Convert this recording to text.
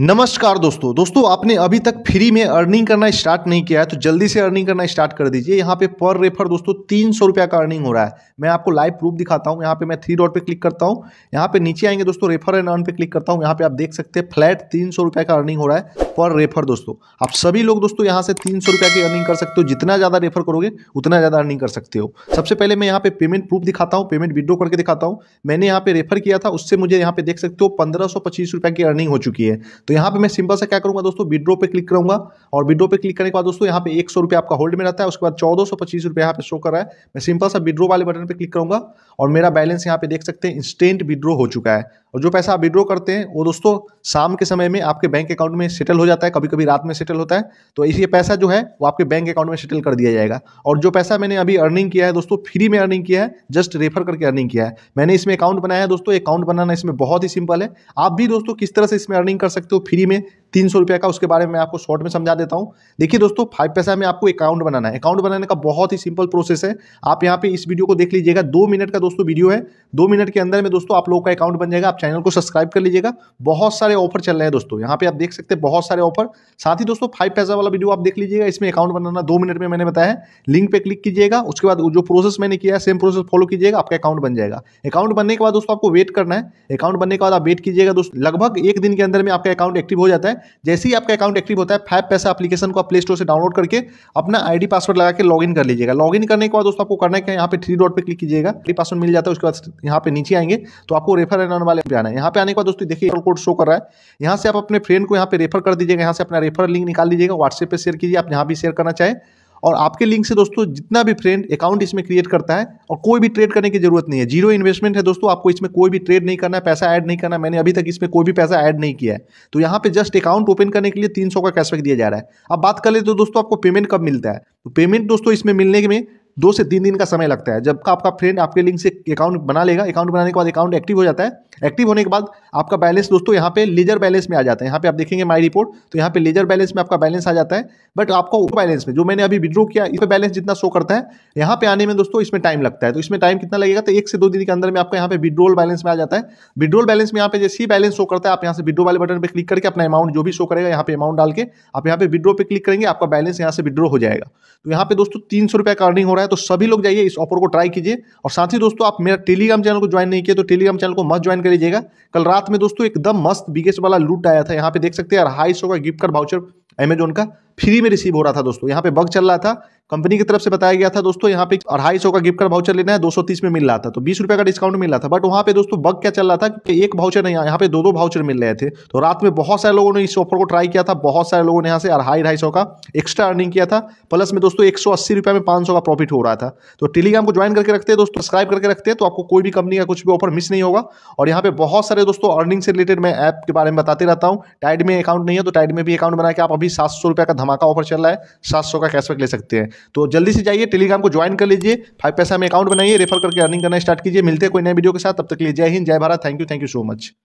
नमस्कार दोस्तों दोस्तों आपने अभी तक फ्री में अर्निंग करना स्टार्ट नहीं किया है तो जल्दी से अर्निंग करना स्टार्ट कर दीजिए यहाँ पे पर रेफर दोस्तों तीन सौ रुपया का अर्निंग हो रहा है मैं आपको लाइव प्रूफ दिखाता हूँ यहाँ पे मैं थ्री डॉट पे क्लिक करता हूँ यहाँ पे नीचे आएंगे दोस्तों रेफर एंड अर्न पे क्लिक करता हूँ यहाँ पे आप देख सकते हैं फ्लैट तीन सौ का अर्निंग हो रहा है पर रेफर दोस्तों आप सभी लोग दोस्तों यहाँ से तीन सौ की अर्निंग कर सकते हो जितना ज़्यादा रेफर करोगे उतना ज़्यादा अर्निंग कर सकते हो सबसे पहले मैं यहाँ पे पेमेंट प्रूफ दिखाता हूँ पेमेंट विड्रो करके दिखाता हूँ मैंने यहाँ पे रेफर किया था उससे मुझे यहाँ पे देख सकते हो पंद्रह सौ की अर्निंग हो चुकी है तो यहाँ पर मैं सिंपल से क्या करूंगा दोस्तों विड्रो पर क्लिक करूंगा और विड्रो पे क्लिक करने के बाद दोस्तों यहाँ पे एक सौ रुपया आपका होल्ड में रहता है उसके बाद चौदह सौ पच्चीस रुपये यहाँ पे शो कर रहा है मैं सिंपल सा विड्रो वाले बटन पे क्लिक करूंगा और मेरा बैलेंस यहाँ पे देख सकते हैं इंस्टेंट विड्रो हो चुका है और जो पैसा आप विड्रो करते हैं वो दोस्तों शाम के समय में आपके बैंक अकाउंट में सेटल हो जाता है कभी कभी रात में सेटल होता है तो इसलिए पैसा जो है वो आपके बैंक अकाउंट में सेटल कर दिया जाएगा और जो पैसा मैंने अभी अर्निंग किया है दोस्तों फ्री में अर्निंग किया है जस्ट रेफर करके अर्निंग किया है मैंने इसमें अकाउंट बनाया है दोस्तों अकाउंट बनाना इसमें बहुत ही सिंपल है आप भी दोस्तों किस तरह से इसमें अर्निंग कर सकते हो फ्री में तीन सौ रुपये का उसके बारे में आपको शॉर्ट में समझा देता हूँ देखिए दोस्तों फाइव पैसा में आपको अकाउंट बनाना है अकाउंट बनाने का बहुत ही सिंपल प्रोसेस है आप यहाँ पे इस वीडियो को देख लीजिएगा दो मिनट का दोस्तों वीडियो है दो मिनट के अंदर में दोस्तों आप लोगों का अकाउंट बन जाएगा आप चैनल को सब्सक्राइब कर लीजिएगा बहुत सारे ऑफर चल रहे हैं दोस्तों यहाँ पे आप देख सकते हैं बहुत सारे ऑफर साथ ही दोस्तों फाइव पैसा वाला वीडियो आप देख लीजिएगा इसमें अकाउंट बनाना दो मिनट में मैंने बताया लिंक पर क्लिक कीजिएगा उसके बाद जो प्रोसेस मैंने किया सेम प्रोसेस फॉलो कीजिएगा आपका अकाउंट बन जाएगा अकाउंट बनने के बाद दोस्तों आपको वेट करना है अकाउंट बनने के बाद आप वेट कीजिएगा दोस्तों लगभग एक दिन के अंदर में आपका अकाउंट एक्टिव हो जाता है है जैसे ही आपका अकाउंट एक्टिव होता है फाइव पैसा एप्लीकेशन को आप प्ले स्टोर से डाउनलोड करके अपना आईडी पासवर्ड लगा के लॉगिन कर लीजिएगा लॉगिन करने के बाद दोस्तों आपको करना है यहाँ पे थ्री डॉट पर क्लिक कीजिएगा आईडी पासवर्ड मिल जाता है उसके बाद यहाँ पे नीचे आएंगे तो आपको रेफर एन वाले पे आना है यहाँ पे आने के बाद दोस्तों देखिए कोड शो कर रहा है यहाँ से आप अपने फ्रेंड को यहाँ पे रेफर कर दीजिएगा यहाँ से अपना रेफर लिंक निकाल लीजिएगा व्हाट्सएप पर शेयर कीजिए आप यहाँ भी शेयर करना चाहें और आपके लिंक से दोस्तों जितना भी फ्रेंड अकाउंट इसमें क्रिएट करता है और कोई भी ट्रेड करने की जरूरत नहीं है जीरो इन्वेस्टमेंट है दोस्तों आपको इसमें कोई भी ट्रेड नहीं करना है पैसा ऐड नहीं करना मैंने अभी तक इसमें कोई भी पैसा ऐड नहीं किया है तो यहाँ पे जस्ट अकाउंट ओपन करने के लिए तीन का कैशबैक दिया जा रहा है अब बात कर ले तो दोस्तों आपको पेमेंट कब मिलता है तो पेमेंट दोस्तों इसमें मिलने में दो से तीन दिन का समय लगता है जब का आपका फ्रेंड आपके लिंक से अकाउंट बना लेगा अकाउंट बनाने के बाद अकाउंट एक्टिव हो जाता है एक्टिव होने के बाद आपका बैलेंस दोस्तों यहाँ पे लेजर बैलेंस में आ जाता है यहाँ पे आप देखेंगे माई रिपोर्ट तो यहाँ पे लेजर बैलेंस में आपका बैलेंस आ जाता है बट आपका ऊपर बैलेंस में जो मैंने अभी विड्रो किया इस पर बैलेंस जितना शो करता है यहाँ पे आने में दोस्तों इसमें टाइम लगता है तो इसमें टाइम कितना लगेगा तो एक से दो दिन के अंदर में आपका यहाँ पे विड्रोल बैलेंस में आ जाता है विड्रोल बैलेंस में यहाँ पे जैसे ही बैलेंस शो करता है आप यहाँ से विड्रो वाले बटन पर क्लिक करके अपना अमाउंट जो भी शो करेगा यहाँ पे अमाउंट डाल के आप यहाँ पे विड्रो पर क्लिक करेंगे आपका बैलेंस यहाँ से विड्रो हो जाएगा तो यहाँ पे दोस्तों तीन सौ रुपये का अर्निंग हो रहा है है तो सभी लोग जाइए इस ऑफर को ट्राई कीजिए और साथ ही दोस्तों आप मेरा टेलीग्राम चैनल को ज्वाइन नहीं किया तो टेलीग्राम चैनल को मस्त ज्वाइन कर लीजिएगा कल रात में दोस्तों एकदम मस्त बिगेस्ट वाला लूट आया था यहाँ पे देख सकते हैं अढ़ाई सौ का गिफ्ट कार्ड वाउचर अमेजोन का फ्री में रिसीव हो रहा था दोस्तों यहाँ पे बग चल रहा था कंपनी की तरफ से बताया गया था दोस्तों यहाँ पे अढ़ाई सौ का गिफ्ट कार्ड वाउचर लेना है दो सौ तीस में मिल रहा था तो बीस रुपये का डिस्काउंट मिल रहा था बट वहाँ पे दोस्तों बग क्या चल रहा था कि एक वाउचर नहीं यहाँ पे दो दो वाउचर मिल रहे थे तो रात में बहुत सारे लोगों ने इस ऑफर को ट्राई किया था बहुत सारे लोगों ने यहाँ से अढ़ाई ढाई सौ का एक्स्ट्रा अर्निंग किया था प्लस में दोस्तों एक सौ अस्सी रुपये में पाँच सौ का प्रॉफिट हो रहा था तो टेलीग्राम को ज्वाइन करके रखते हैं दोस्तों सब्सक्राइब करके रखते हैं तो आपको कोई भी कंपनी का कुछ भी ऑफर मिस नहीं होगा और यहाँ पे बहुत सारे दोस्तों अर्निंग से रिलेटेड मैं ऐप के बारे में बताते रहता हूँ टाइड में अकाउंट नहीं है तो टाइड में भी अकाउंट बना के आप अभी सात सौ रुपये का धमाका ऑफर चल रहा है सात सौ का कैशबैक ले सकते हैं तो जल्दी से जाइए टेलीग्राम को ज्वाइन कर लीजिए फाइव पैसा में अकाउंट बनाइए रेफर करके अर्निंग करना स्टार्ट कीजिए मिलते हैं कोई नए वीडियो के साथ तब तक के लिए जय हिंद जय Bharat thank you thank you so much